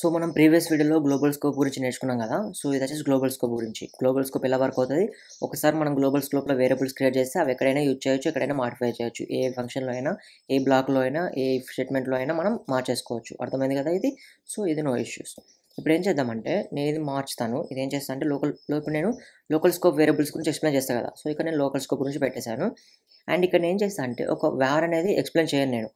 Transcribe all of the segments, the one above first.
so మనం previous వీడియోలో global scope గురించి నేర్చుకున్నాం కదా సో ఇది వచ్చేసి గ్లోబల్ స్కోప్ గురించి గ్లోబల్ స్కోప్ ఎలా వర్క్ అవుతుంది ఒకసారి మనం గ్లోబల్ స్కోప్లో వేరియబుల్స్ క్రియేట్ చేస్తే అవి ఎక్కడైనా యూజ్ చేయొచ్చు ఎక్కడైనా మాడిఫై చేయొచ్చు ఏ ఫంక్షన్లో అయినా ఏ బ్లాక్లో అయినా ఏ స్టేట్మెంట్లో అయినా మనం మార్చేసుకోవచ్చు అర్థమైంది కదా ఇది సో ఇది నో ఇష్యూస్ ఇప్పుడు ఏం చేద్దామంటే నేను ఇది మార్చుతాను ఇది ఏం చేస్తాను అంటే లోకల్ ఇప్పుడు నేను లోకల్ స్కోప్ వేరియబుల్స్ గురించి ఎక్స్ప్లెయిన్ చేస్తాను కదా సో ఇక్కడ నేను లోకల్ స్కోప్ గురించి పెట్టేశాను అండ్ ఇక్కడ నేను చేస్తాను అంటే ఒక వ్యార్ అనేది ఎక్స్ప్లెయిన్ చేయను నేను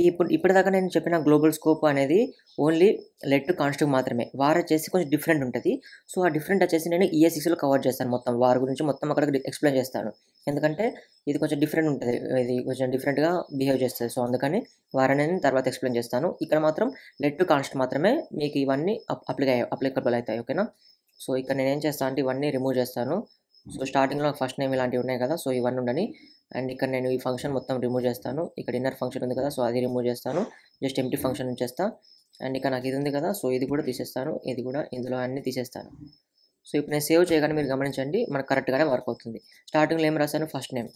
ఈ ఇప్పుడు ఇప్పటిదాకా నేను చెప్పిన గ్లోబల్ స్కోప్ అనేది ఓన్లీ లెట్ టు కాన్స్టిక్ మాత్రమే వార్ వచ్చేసి కొంచెం డిఫరెంట్ ఉంటుంది సో ఆ డిఫరెంట్ వచ్చేసి నేను ఈఏ సిక్స్లో కవర్ చేస్తాను మొత్తం వార్ గురించి మొత్తం అక్కడ ఎక్స్ప్లెయిన్ చేస్తాను ఎందుకంటే ఇది కొంచెం డిఫరెంట్ ఉంటుంది ఇది కొంచెం డిఫరెంట్గా బిహేవ్ చేస్తుంది సో అందుకని వారని నేను తర్వాత ఎక్స్ప్లెయిన్ చేస్తాను ఇక్కడ మాత్రం లెట్ టు కాన్స్ట్ మాత్రమే మీకు ఇవన్నీ అప్లికై అప్లికబుల్ అవుతాయి ఓకేనా సో ఇక్కడ నేను ఏం చేస్తాను అంటే ఇవన్నీ రిమూవ్ చేస్తాను సో స్టార్టింగ్లో ఫస్ట్ నేమ్ ఇలాంటివి ఉన్నాయి కదా సో ఇవన్నీ ఉండని అండ్ ఇక్కడ నేను ఈ ఫంక్షన్ మొత్తం రిమూవ్ చేస్తాను ఇక్కడ ఇన్నర్ ఫంక్షన్ ఉంది కదా సో అది రిమూవ్ చేస్తాను జస్ట్ ఎంటీ ఫంక్షన్ ఉంచేస్తా అండ్ ఇక్కడ నాకు ఇది ఉంది కదా సో ఇది కూడా తీసేస్తాను ఇది కూడా ఇందులో అన్నీ తీసేస్తాను సో ఇప్పుడు నేను సేవ్ చేయగానే మీరు గమనించండి మనకు కరెక్ట్గానే వర్క్ అవుతుంది స్టార్టింగ్లో ఏం రాశాను ఫస్ట్ నేమ్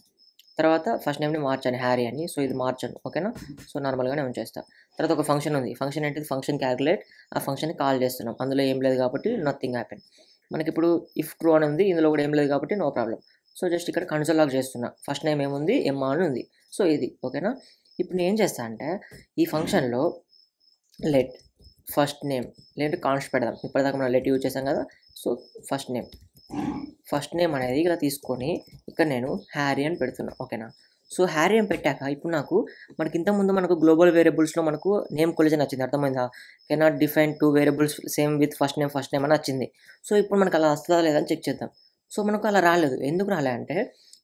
తర్వాత ఫస్ట్ నేమ్ని మార్చాను హ్యారీ అని సో ఇది మార్చాను ఓకేనా సో నార్మల్గానే ఉంచేస్తాను తర్వాత ఒక ఫంక్షన్ ఉంది ఫంక్షన్ ఏంటిది ఫంక్షన్ క్యాలిక్యులేట్ ఆ ఫంక్షన్ని కాల్ చేస్తున్నాం అందులో ఏం లేదు కాబట్టి నథింగ్ హ్యాపెన్ మనకి ఇప్పుడు ఇఫ్ ట్రూ అని ఉంది ఇందులో కూడా ఏం లేదు కాబట్టి నో ప్రాబ్లం సో జస్ట్ ఇక్కడ కన్సోల్ లాగ్ చేస్తున్నా ఫస్ట్ నేమ్ ఏముంది ఎమ్మా అని ఉంది సో ఇది ఓకేనా ఇప్పుడు నేను ఏం చేస్తాను అంటే ఈ ఫంక్షన్లో లెట్ ఫస్ట్ నేమ్ లేదంటే కాన్స్ పెడదాం ఇప్పటిదాకా మనం లెట్ యూజ్ చేసాం కదా so first name first name అనేది ఇలా తీసుకొని ఇక్కడ నేను హ్యారీ అని పెడుతున్నాను ఓకేనా సో హ్యారీ అని పెట్టాక ఇప్పుడు నాకు మనకి ఇంతకుముందు మనకు గ్లోబల్ వేరియబుల్స్లో మనకు నేమ్ కొలిజన్ వచ్చింది అర్థమైందా cannot define two variables same with first name first name అని వచ్చింది సో ఇప్పుడు మనకు అలా వస్తుందా లేదా అని చెక్ చేద్దాం సో మనకు అలా రాలేదు ఎందుకు రాలే అంటే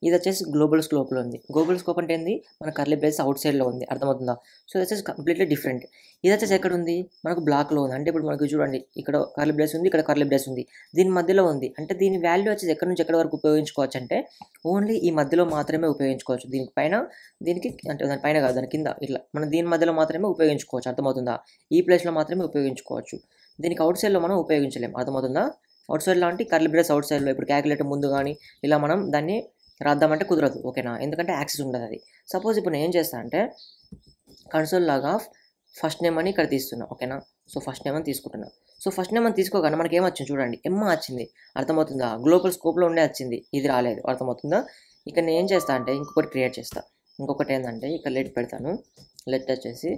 ఇది వచ్చేసి గ్లోబల్ స్కోప్లో ఉంది గ్లోబల్ స్కోప్ అంటే ఏంది మన కర్లీ బేస్ అవుట్ సైడ్లో ఉంది అర్థమవుతుందా సో ఇది వచ్చేసి కంప్లీట్లీ డిఫరెంట్ ఇది వచ్చేసి ఎక్కడ ఉంది మనకు బ్లాక్లో ఉంది అంటే ఇప్పుడు మనకి చూడండి ఇక్కడ కర్లీ బ్లేస్ ఉంది ఇక్కడ కర్లీ బ్లేస్ ఉంది దీని మధ్యలో ఉంది అంటే దీని వాల్యూ వచ్చేసి ఎక్కడ నుంచి ఎక్కడ వరకు ఉపయోగించుకోవచ్చు అంటే ఓన్లీ ఈ మధ్యలో మాత్రమే ఉపయోగించుకోవచ్చు దీనికి పైన దీనికి అంటే దాని పైన కాదు దాని కింద ఇట్లా మనం దీని మధ్యలో మాత్రమే ఉపయోగించుకోవచ్చు అర్థమవుతుందా ఈ ప్లేస్లో మాత్రమే ఉపయోగించుకోవచ్చు దీనికి అవుట్ సైడ్లో మనం ఉపయోగించలేము అర్థమవుతుందా అవుట్ సైడ్లో అంటే కర్లీ బ్రేస్ అవుట్ సైడ్లో ఇప్పుడు క్యాలిక్యులేటర్ ముందు కానీ ఇలా మనం దాన్ని రాద్దామంటే కుదరదు ఓకేనా ఎందుకంటే యాక్సెస్ ఉండదు అది సపోజ్ ఇప్పుడు నేను ఏం చేస్తాను అంటే కన్సోల్ లాగా ఫస్ట్ నేమ్ అని ఇక్కడ తీస్తున్నా ఓకేనా సో ఫస్ట్ నేమ్ అని తీసుకుంటున్నా సో ఫస్ట్ నేమ్ అని తీసుకోగానే మనకి ఏం చూడండి ఎమ్మ వచ్చింది అర్థమవుతుందా గ్లోబల్ స్కోప్లో ఉండే వచ్చింది ఇది రాలేదు అర్థమవుతుందా ఇక నేను ఏం చేస్తా అంటే ఇంకొకటి క్రియేట్ చేస్తా ఇంకొకటి ఏంటంటే ఇక్కడ లెట్ పెడతాను లెట్ వచ్చేసి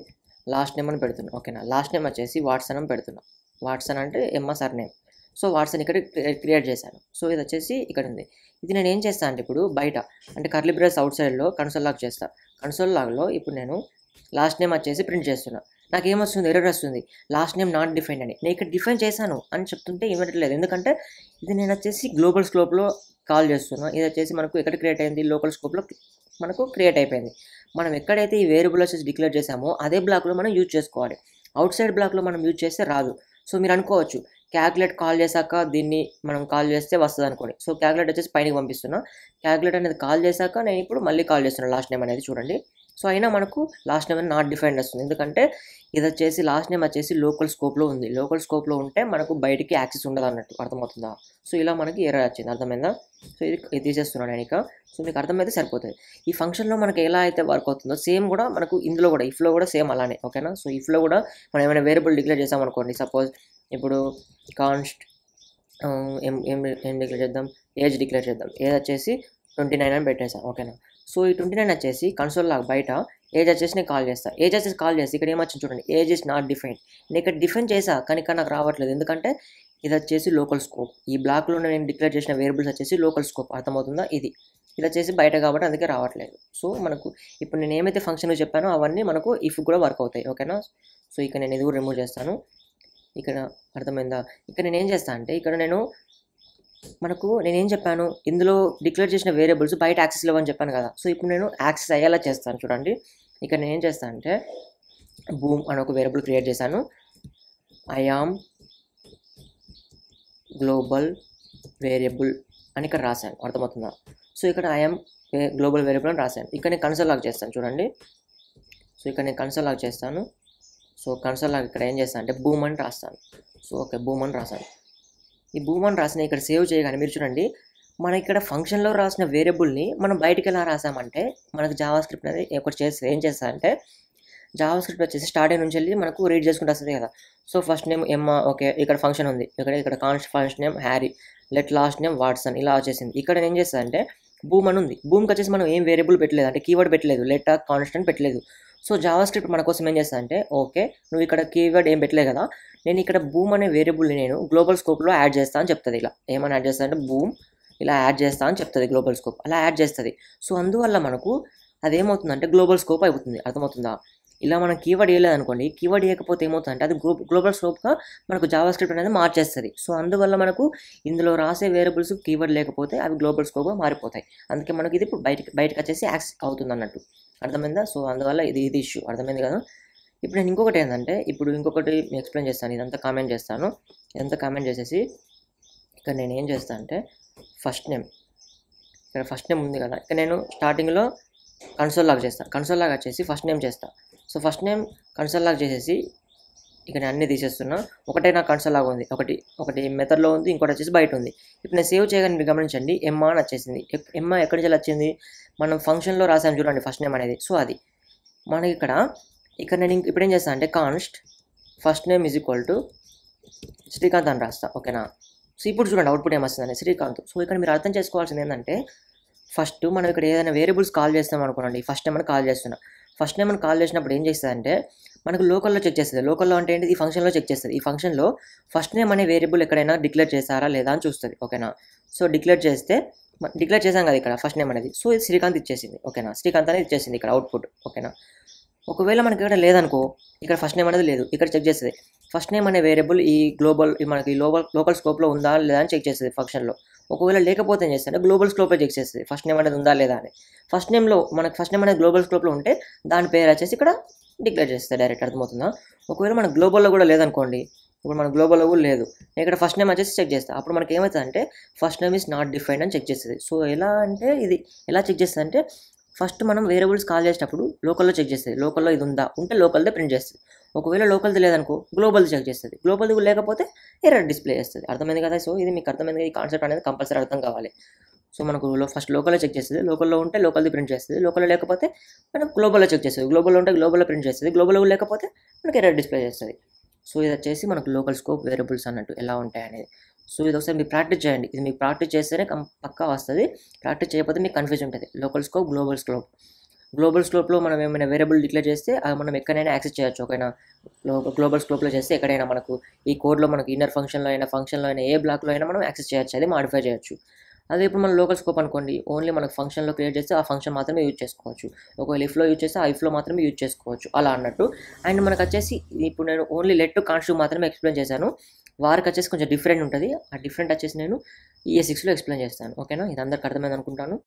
లాస్ట్ నేమ్ అని పెడుతున్నాను ఓకేనా లాస్ట్ నేమ్ వచ్చేసి వాట్సన్ అని పెడుతున్నాను వాట్సన్ అంటే Emma surname so Watson ఇక్కడ క్రియేట్ చేశాను సో ఇది వచ్చేసి ఇక్కడ ఉంది ఇది నేను ఏం చేస్తాను అంటే ఇప్పుడు బయట అంటే కర్లీ బ్రస్ అవుట్ సైడ్లో కన్సోల్ లాగ్ చేస్తా కన్సోల్ లాగ్లో ఇప్పుడు నేను లాస్ట్ నేమ్ వచ్చేసి ప్రింట్ చేస్తున్నాను నాకు ఏమొస్తుంది ఎర్రర్ వస్తుంది లాస్ట్ నేమ్ నాట్ డిఫైన్ అని నేను ఇక్కడ డిఫైన్ చేశాను అని చెప్తుంటే లేదు ఎందుకంటే ఇది నేను వచ్చేసి గ్లోబల్ స్కోప్లో కాల్ చేస్తున్నా ఇది వచ్చేసి మనకు ఎక్కడ క్రియేట్ అయింది లోకల్ స్కోప్లో మనకు క్రియేట్ అయిపోయింది మనం ఎక్కడైతే ఈ వేరియబుల్ వచ్చేసి డిక్లేర్ చేసామో అదే బ్లాక్లో మనం యూజ్ చేసుకోవాలి అవుట్ సైడ్ బ్లాక్లో మనం యూజ్ చేస్తే రాదు సో మీరు అనుకోవచ్చు క్యాల్కులేట్ కాల్ చేశాక దీన్ని మనం కాల్ చేస్తే వస్తుంది అనుకోండి సో క్యాల్కులేట్ వచ్చేసి పైనకి పంపిస్తున్నా క్యాల్కులేట్ అనేది కాల్ చేశాక నేను ఇప్పుడు మళ్ళీ కాల్ చేస్తున్నాను లాస్ట్ నేమ్ అనేది చూడండి సో అయినా మనకు లాస్ట్ నేమ్ నాట్ డిఫైన్ వస్తుంది ఎందుకంటే ఇది వచ్చేసి లాస్ట్ నేమ్ వచ్చేసి లోకల్ స్కోప్లో ఉంది లోకల్ స్కోప్లో ఉంటే మనకు బయటికి యాక్సెస్ ఉండదు అన్నట్టు అర్థమవుతుందా సో ఇలా మనకి ఎర్రర్ వచ్చింది అర్థమైందా సో ఇది ఇది తీసేస్తున్నాను నేను ఇక సో మీకు అర్థమైతే సరిపోతుంది ఈ ఫంక్షన్లో మనకి ఎలా అయితే వర్క్ అవుతుందో సేమ్ కూడా మనకు ఇందులో కూడా ఇఫ్లో కూడా సేమ్ అలానే ఓకేనా సో ఇఫ్లో కూడా మనం ఏమైనా వేరియబుల్ డిక్లేర్ చేసామనుకోండి సపోజ్ ఇప్పుడు కాన్స్ట్ ఏం ఏం డిక్లేర్ చేద్దాం ఏజ్ డిక్లేర్ చేద్దాం ఏజ్ వచ్చేసి ట్వంటీ నైన్ అని పెట్టేసాను ఓకేనా సో ఈ ట్వంటీ నైన్ వచ్చేసి కన్సోల్ లాగా బయట ఏజ్ వచ్చేసి నేను కాల్ చేస్తాను ఏజ్ వచ్చేసి కాల్ చేస్తే ఇక్కడ ఏమొచ్చింది చూడండి ఏజ్ ఇస్ నాట్ డిఫైన్ నేను ఇక్కడ డిఫైన్ చేసా కానీ నాకు రావట్లేదు ఎందుకంటే ఇది వచ్చేసి లోకల్ స్కోప్ ఈ బ్లాక్లో నేను డిక్లేర్ చేసిన వేరియబుల్స్ వచ్చేసి లోకల్ స్కోప్ అర్థమవుతుందా ఇది ఇది వచ్చేసి బయట కాబట్టి అందుకే రావట్లేదు సో మనకు ఇప్పుడు నేను ఏమైతే ఫంక్షన్ చెప్పానో అవన్నీ మనకు ఇఫ్ కూడా వర్క్ అవుతాయి ఓకేనా సో ఇక నేను ఇది కూడా రిమూవ్ చేస్తాను ఇక్కడ అర్థమైందా ఇక్కడ నేను ఏం చేస్తా అంటే ఇక్కడ నేను మనకు నేనేం చెప్పాను ఇందులో డిక్లేర్ చేసిన వేరియబుల్స్ బయట యాక్సెస్ లేవని చెప్పాను కదా సో ఇప్పుడు నేను యాక్సెస్ అయ్యేలా చేస్తాను చూడండి ఇక్కడ నేనేం చేస్తా చేస్తాను అంటే భూమ్ అని ఒక వేరియబుల్ క్రియేట్ చేశాను ఐయామ్ గ్లోబల్ వేరియబుల్ అని ఇక్కడ రాశాను అర్థమవుతుందా సో ఇక్కడ ఐఎమ్ గ్లోబల్ వేరియబుల్ అని రాశాను ఇక్కడ నేను కన్సల్ లాగ్ చేస్తాను చూడండి సో ఇక్కడ నేను కన్సల్ లాగ్ చేస్తాను సో కన్సల్ నాకు ఇక్కడ ఏం చేస్తాను అంటే బూమ్ అని రాస్తాను సో ఓకే బూమ్ అని రాశాను ఈ బూమ్ అని రాసిన ఇక్కడ సేవ్ చేయగానే మీరు చూడండి మన ఇక్కడ ఫంక్షన్లో రాసిన వేరియబుల్ని మనం బయటికి ఎలా రాసామంటే మనకు జావా స్క్రిప్ట్ అనేది ఒకటి చేస్తే ఏం చేస్తారంటే జావా స్క్రిప్ట్ వచ్చేసి స్టార్టింగ్ నుంచి వెళ్ళి మనకు రీడ్ చేసుకుంటూ వస్తుంది కదా so first name Emma okay ఇక్కడ ఫంక్షన్ ఉంది ఇక్కడ ఇక్కడ const function name Harry let last name Watson ఇలా వచ్చేసింది ఇక్కడ ఏం చేస్తుందంటే అంటే బూమ్ అని ఉంది బూమ్కి వచ్చేసి మనం ఏం వేరియబుల్ పెట్టలేదు అంటే కీవర్డ్ పెట్టలేదు లెటర్ కాన్స్టెంట్ పెట్టలేదు సో జావా స్క్రిప్ట్ మన కోసం ఏం చేస్తా అంటే ఓకే నువ్వు ఇక్కడ కీవర్డ్ ఏం పెట్టలేదు కదా నేను ఇక్కడ బూమ్ అనే వేరియబుల్ని నేను గ్లోబల్ స్కోప్లో యాడ్ చేస్తా అని చెప్తుంది ఇలా ఏమైనా యాడ్ చేస్తా అంటే బూమ్ ఇలా యాడ్ చేస్తా అని చెప్తుంది గ్లోబల్ స్కోప్ అలా యాడ్ చేస్తుంది సో అందువల్ల మనకు అదేమవుతుందంటే గ్లోబల్ స్కోప్ అయిపోతుంది అర్థమవుతుందా ఇలా మనం కీవర్డ్ వేయలేదు అనుకోండి కీవర్డ్ వేయకపోతే ఏమవుతుందంటే అది గ్రూప్ గ్లోబల్ స్కోప్గా మనకు జావా స్క్రిప్ట్ అనేది మార్చేస్తుంది సో అందువల్ల మనకు ఇందులో రాసే వేరియబుల్స్ కీవర్డ్ లేకపోతే అవి గ్లోబల్ స్కోప్గా మారిపోతాయి అందుకే మనకి ఇది ఇప్పుడు బయటకి బయటకు వచ్చేసి యాక్స్ అవుతుంది అన్నట్టు అర్థమైందా సో అందువల్ల ఇది ఇది ఇష్యూ అర్థమైంది కదా ఇప్పుడు నేను ఇంకొకటి ఏంటంటే ఇప్పుడు ఇంకొకటి ఎక్స్ప్లెయిన్ చేస్తాను ఇదంతా కామెంట్ చేస్తాను ఇదంతా కామెంట్ చేసేసి ఇక్కడ నేను ఏం చేస్తాను అంటే ఫస్ట్ నేమ్ ఇక్కడ ఫస్ట్ నేమ్ ఉంది కదా ఇక్కడ నేను స్టార్టింగ్లో కన్సోల్ లాగా చేస్తాను కన్సోల్ లాగా వచ్చేసి ఫస్ట్ నేమ్ చేస్తాను so first name console log చేసేసి ఇక నేను అన్నీ తీసేస్తున్నా ఒకటే నాకు కన్సల్ లాగా ఉంది ఒకటి ఒకటి మెథడ్లో ఉంది ఇంకోటి వచ్చేసి బయట ఉంది ఇప్పుడు నేను సేవ్ చేయగానే మీరు గమనించండి ఎమ్మా అని వచ్చేసింది ఎమ్మా ఎక్కడి నుంచి వచ్చింది మనం ఫంక్షన్లో రాసాం చూడండి ఫస్ట్ నేమ్ అనేది సో అది మనకి ఇక్కడ ఇక్కడ నేను ఇప్పుడు ఏం చేస్తాను అంటే const first name is equal to Srikanth అని రాస్తా ఓకేనా సో ఇప్పుడు చూడండి అవుట్పుట్ ఏమొస్తుందండి శ్రీకాంత్ సో ఇక్కడ మీరు అర్థం చేసుకోవాల్సింది ఏంటంటే ఫస్ట్ మనం ఇక్కడ ఏదైనా వేరియబుల్స్ కాల్ చేస్తాం అనుకోండి ఫస్ట్ టైం అని కాల్ చేస్తున్నాం ఫస్ట్ టైం మనం కాల్ చేసినప్పుడు ఏం చేస్తుంది అంటే మనకు లోకల్లో చెక్ చేస్తుంది లోకల్లో అంటే ఏంటి ఈ ఫంక్షన్లో చెక్ చేస్తుంది ఈ ఫంక్షన్లో ఫస్ట్ నేమ్ అనే వేరియబుల్ ఎక్కడైనా డిక్లేర్ చేస్తారా లేదా అని చూస్తుంది ఓకేనా సో డిక్లేర్ చేస్తే డిక్లేర్ చేశాం కదా ఇక్కడ ఫస్ట్ నేమ్ అనేది సో ఇది శ్రీకాంత్ ఇచ్చేసింది ఓకేనా శ్రీకాంత్ అనేది ఇచ్చేసింది ఇక్కడ అవుట్పుట్ ఓకేనా ఒకవేళ మనకి ఇక్కడ లేదనుకో ఇక్కడ ఫస్ట్ నేమ్ అనేది లేదు ఇక్కడ చెక్ చేస్తుంది ఫస్ట్ నేమ్ అనే వేరియబుల్ ఈ గ్లోబల్ మనకి లోబల్ లోకల్ స్కోప్లో ఉందా లేదా అని చెక్ చేస్తుంది ఫంక్షన్లో ఒకవేళ లేకపోతే ఏం చేస్తారంటే గ్లోబల్ స్కోప్లో చెక్ చేస్తుంది ఫస్ట్ నేమ్ అనేది ఉందా లేదా అని ఫస్ట్ నేమ్లో మనకు ఫస్ట్ నేమ్ అనేది గ్లోబల్ స్కోప్లో ఉంటే దాని పేరు వచ్చేసి ఇక్కడ డిక్లేర్ చేస్తుంది డైరెక్ట్ అర్థమవుతుందా ఒకవేళ మన గ్లోబల్లో కూడా లేదనుకోండి ఇప్పుడు మన గ్లోబల్లో కూడా లేదు ఇక్కడ ఫస్ట్ నేమ్ వచ్చేసి చెక్ చేస్తాను అప్పుడు మనకి ఏమవుతుందంటే first name is not define అని చెక్ చేస్తుంది సో ఎలా అంటే ఇది ఎలా చెక్ చేస్తుంది అంటే ఫస్ట్ మనం వేరియబుల్స్ కాల్ చేసినప్పుడు లోకల్లో చెక్ చేస్తుంది లోకల్లో ఇది ఉందా ఉంటే లోకల్దే ప్రింట్ చేస్తుంది ఒకవేళ లోకల్ది లేదనుకో గ్లోబల్ది చెక్ చేస్తుంది గ్లోబల్ది లేకపోతే ఎర్రర్ డిస్ప్లే చేస్తుంది అర్థమైంది కదా సో ఇది మీకు అర్థమైంది ఈ కాన్సెప్ట్ అనేది కంపల్సరీ అర్థం కావాలి సో మనకు ఫస్ట్ లోకల్లో చెక్ చేస్తుంది లోకల్లో ఉంటే లోకల్ది ప్రింట్ చేస్తుంది లోకల్లో లేకపోతే మనం గ్లోబల్లో చెక్ చేస్తుంది గ్లోబల్లో ఉంటే గ్లోబల్లో ప్రింట్ చేస్తుంది గ్లోబల్లో లేకపోతే మనకి ఎర్రర్ డిస్ప్లే చేస్తుంది సో ఇది వచ్చేసి మనకు లోకల్ స్కోప్ వేరియబుల్స్ అన్నట్టు ఎలా ఉంటాయి అనేది సో ఇది ఒకసారి మీరు ప్రాక్టీస్ చేయండి ఇది మీకు ప్రాక్టీస్ చేస్తేనే పక్కా వస్తుంది ప్రాక్టీస్ చేయకపోతే మీకు కన్ఫ్యూజ్ ఉంటుంది local scope global scope global స్కోప్లో మనం ఏమైనా వేరియబుల్ డిక్లేర్ చేస్తే అది మనం ఎక్కడైనా యాక్సెస్ చేయొచ్చు ఒకైనా గ్లోబల్ స్కోప్లో చేస్తే ఎక్కడైనా మనకు ఈ కోడ్లో మనకు ఇన్నర్ ఫంక్షన్లో అయినా ఫంక్షన్లో అయినా ఏ బ్లాక్లో అయినా మనం యాక్సెస్ చేయొచ్చు అది మాడిఫై చేయొచ్చు అదే ఇప్పుడు మనం లోకల్ స్కోప్ అనుకోండి ఓన్లీ మనకు ఫంక్షన్లో క్రియేట్ చేస్తే ఆ ఫంక్షన్ మాత్రమే యూజ్ చేసుకోవచ్చు ఒక లిఫ్ట్లో యూజ్ చేస్తే ఆ ఇఫ్లో మాత్రమే యూజ్ చేసుకోవచ్చు అలా అన్నట్టు అండ్ మనకు వచ్చేసి ఇప్పుడు నేను ఓన్లీ లెట్ కాన్స్టూ మాత్రమే ఎక్స్ప్లెయిన్ చేశాను వారికి వచ్చేసి కొంచెం డిఫరెంట్ ఉంటుంది ఆ డిఫరెంట్ వచ్చేసి నేను ఈఏ సిక్స్లో ఎక్స్ప్లెయిన్ చేస్తాను ఓకేనా ఇది అందరికి అర్థమైంది అనుకుంటాను